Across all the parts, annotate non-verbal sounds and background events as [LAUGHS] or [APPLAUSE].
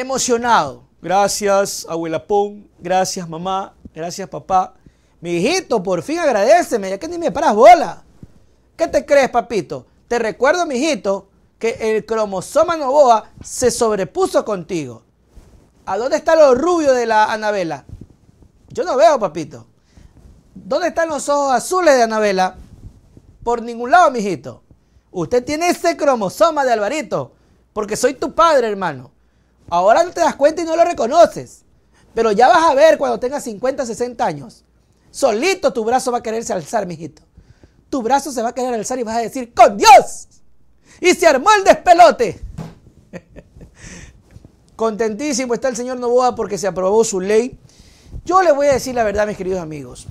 emocionado. Gracias, abuela Gracias, mamá. Gracias, papá. Mi hijito, por fin agradeceme, ya que ni me paras bola. ¿Qué te crees, papito? Te recuerdo, mijito, que el cromosoma Novoa se sobrepuso contigo. ¿A dónde está los rubios de la Anabela? Yo no veo, papito. ¿Dónde están los ojos azules de Anabela? Por ningún lado, mijito. Usted tiene ese cromosoma de Alvarito, porque soy tu padre, hermano. Ahora no te das cuenta y no lo reconoces. Pero ya vas a ver cuando tengas 50, 60 años. Solito tu brazo va a quererse alzar, mijito. Tu brazo se va a querer alzar y vas a decir, ¡con Dios! Y se armó el despelote. [LAUGHS] Contentísimo está el señor Novoa porque se aprobó su ley. Yo le voy a decir la verdad, mis queridos amigos.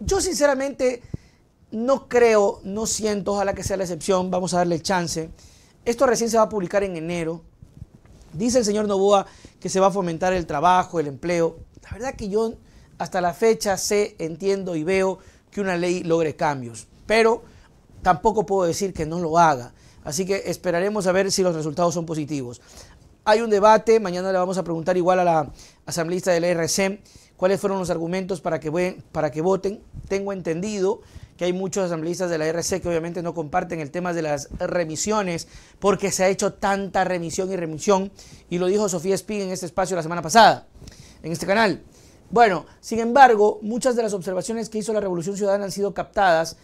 Yo sinceramente no creo, no siento, ojalá que sea la excepción, vamos a darle chance. Esto recién se va a publicar en enero. Dice el señor Novoa que se va a fomentar el trabajo, el empleo. La verdad que yo hasta la fecha sé, entiendo y veo que una ley logre cambios, pero tampoco puedo decir que no lo haga. Así que esperaremos a ver si los resultados son positivos. Hay un debate, mañana le vamos a preguntar igual a la asambleísta del rc cuáles fueron los argumentos para que, para que voten. Tengo entendido que hay muchos asambleístas de la RC que obviamente no comparten el tema de las remisiones, porque se ha hecho tanta remisión y remisión, y lo dijo Sofía Spin en este espacio la semana pasada, en este canal. Bueno, sin embargo, muchas de las observaciones que hizo la Revolución Ciudadana han sido captadas,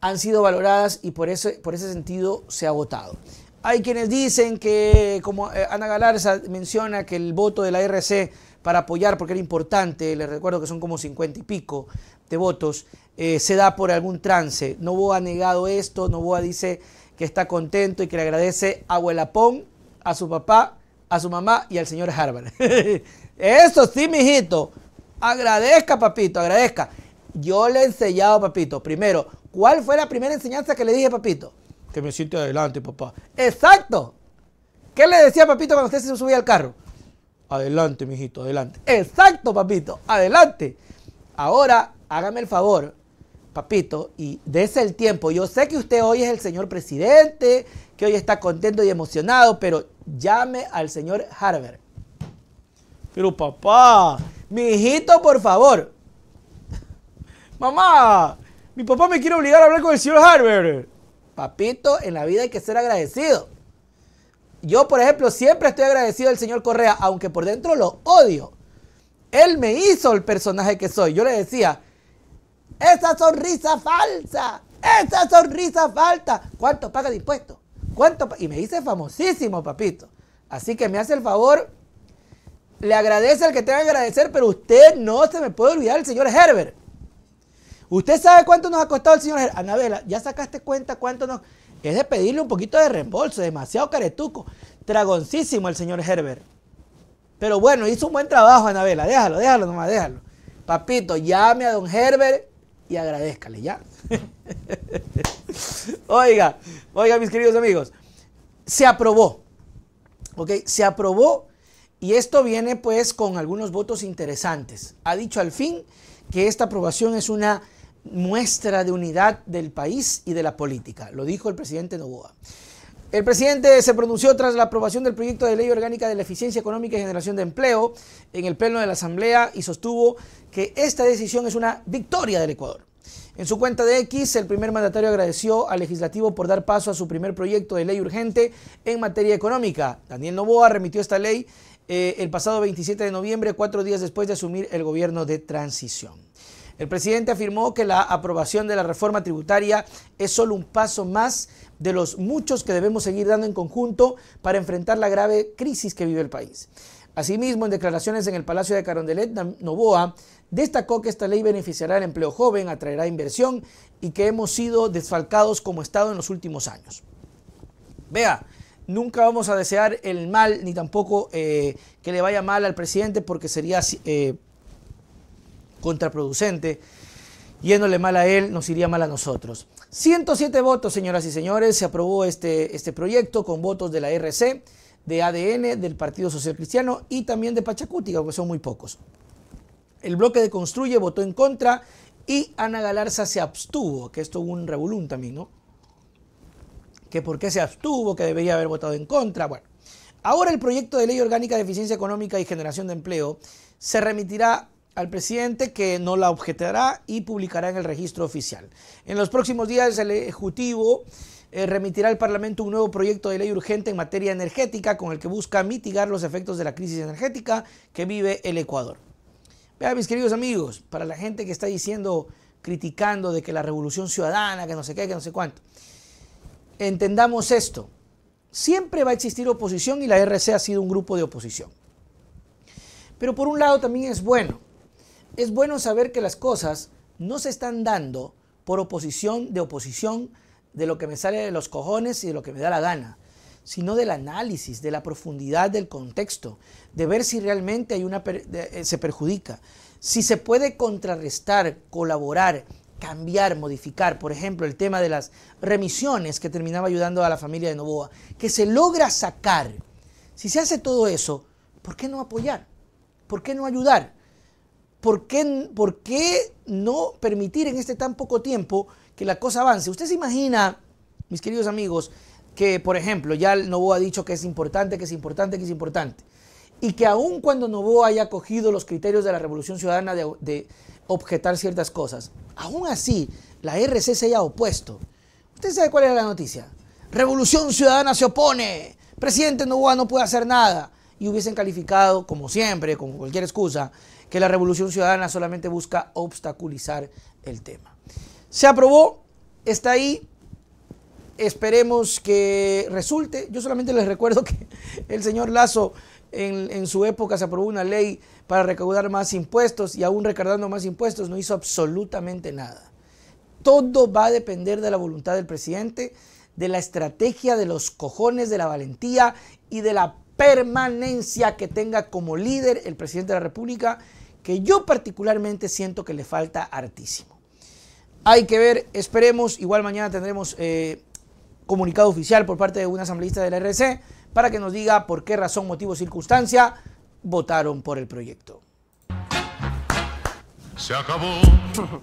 han sido valoradas y por ese, por ese sentido se ha votado. Hay quienes dicen que, como eh, Ana Galarza menciona, que el voto de la RC para apoyar, porque era importante, les recuerdo que son como cincuenta y pico de votos, eh, se da por algún trance. Novoa ha negado esto, Novoa dice que está contento y que le agradece a Huelapón, a su papá, a su mamá y al señor Harvard. [LAUGHS] Eso sí, mijito. Agradezca, papito, agradezca. Yo le he enseñado, papito, primero, ¿cuál fue la primera enseñanza que le dije, papito? Que me siente adelante, papá. Exacto. ¿Qué le decía, papito, cuando usted se subía al carro? Adelante, mijito, adelante. Exacto, papito, adelante. Ahora, hágame el favor, papito, y dése el tiempo. Yo sé que usted hoy es el señor presidente, que hoy está contento y emocionado, pero llame al señor Harvard. Pero papá, mijito, por favor. Mamá, mi papá me quiere obligar a hablar con el señor Harver. Papito, en la vida hay que ser agradecido. Yo, por ejemplo, siempre estoy agradecido al señor Correa, aunque por dentro lo odio. Él me hizo el personaje que soy. Yo le decía, esa sonrisa falsa, esa sonrisa falsa. ¿Cuánto paga de impuestos? ¿Cuánto? Y me dice, famosísimo, papito. Así que me hace el favor, le agradece al que tenga que agradecer, pero usted no se me puede olvidar el señor Herbert. ¿Usted sabe cuánto nos ha costado el señor Herbert? Anabela, ¿ya sacaste cuenta cuánto nos es de pedirle un poquito de reembolso, demasiado caretuco. Dragoncísimo el señor Herbert. Pero bueno, hizo un buen trabajo, Anabela. Déjalo, déjalo nomás, déjalo. Papito, llame a don Herbert y agradezcale, ¿ya? [LAUGHS] oiga, oiga, mis queridos amigos. Se aprobó. ¿Ok? Se aprobó y esto viene pues con algunos votos interesantes. Ha dicho al fin que esta aprobación es una muestra de unidad del país y de la política. Lo dijo el presidente Novoa. El presidente se pronunció tras la aprobación del proyecto de ley orgánica de la eficiencia económica y generación de empleo en el pleno de la Asamblea y sostuvo que esta decisión es una victoria del Ecuador. En su cuenta de X, el primer mandatario agradeció al legislativo por dar paso a su primer proyecto de ley urgente en materia económica. Daniel Novoa remitió esta ley eh, el pasado 27 de noviembre, cuatro días después de asumir el gobierno de transición. El presidente afirmó que la aprobación de la reforma tributaria es solo un paso más de los muchos que debemos seguir dando en conjunto para enfrentar la grave crisis que vive el país. Asimismo, en declaraciones en el Palacio de Carondelet, Novoa destacó que esta ley beneficiará al empleo joven, atraerá inversión y que hemos sido desfalcados como Estado en los últimos años. Vea, nunca vamos a desear el mal ni tampoco eh, que le vaya mal al presidente porque sería eh, contraproducente. Yéndole mal a él, nos iría mal a nosotros. 107 votos, señoras y señores, se aprobó este, este proyecto con votos de la RC, de ADN, del Partido Social Cristiano y también de Pachacuti, aunque son muy pocos. El bloque de Construye votó en contra y Ana Galarza se abstuvo, que esto hubo un revolúm también, ¿no? Que por qué se abstuvo, que debería haber votado en contra, bueno. Ahora el proyecto de ley orgánica de eficiencia económica y generación de empleo se remitirá al presidente que no la objetará y publicará en el registro oficial. En los próximos días el Ejecutivo eh, remitirá al Parlamento un nuevo proyecto de ley urgente en materia energética con el que busca mitigar los efectos de la crisis energética que vive el Ecuador. Vea, mis queridos amigos, para la gente que está diciendo, criticando de que la revolución ciudadana, que no sé qué, que no sé cuánto, entendamos esto. Siempre va a existir oposición y la RC ha sido un grupo de oposición. Pero por un lado también es bueno es bueno saber que las cosas no se están dando por oposición de oposición de lo que me sale de los cojones y de lo que me da la gana, sino del análisis, de la profundidad del contexto, de ver si realmente hay una eh, se perjudica, si se puede contrarrestar, colaborar, cambiar, modificar, por ejemplo, el tema de las remisiones que terminaba ayudando a la familia de Novoa, que se logra sacar. Si se hace todo eso, ¿por qué no apoyar? ¿Por qué no ayudar? ¿por qué, ¿por qué no permitir en este tan poco tiempo que la cosa avance? Usted se imagina, mis queridos amigos, que, por ejemplo, ya Novoa ha dicho que es importante, que es importante, que es importante. Y que aun cuando Novoa haya cogido los criterios de la Revolución Ciudadana de, de objetar ciertas cosas, aún así la RC se haya opuesto. ¿Usted sabe cuál era la noticia? Revolución Ciudadana se opone. Presidente Novoa no puede hacer nada y hubiesen calificado, como siempre, con cualquier excusa, que la Revolución Ciudadana solamente busca obstaculizar el tema. Se aprobó, está ahí, esperemos que resulte. Yo solamente les recuerdo que el señor Lazo en, su época se aprobó una ley para recaudar más impuestos y aún recaudando más impuestos no hizo absolutamente nada. Todo va a depender de la voluntad del presidente, de la estrategia, de los cojones, de la valentía y de la permanencia que tenga como líder el presidente de la República, que yo particularmente siento que le falta hartísimo. Hay que ver, esperemos, igual mañana tendremos eh, comunicado oficial por parte de un asambleísta de la RC para que nos diga por qué razón, motivo, circunstancia votaron por el proyecto. Se acabó. [LAUGHS]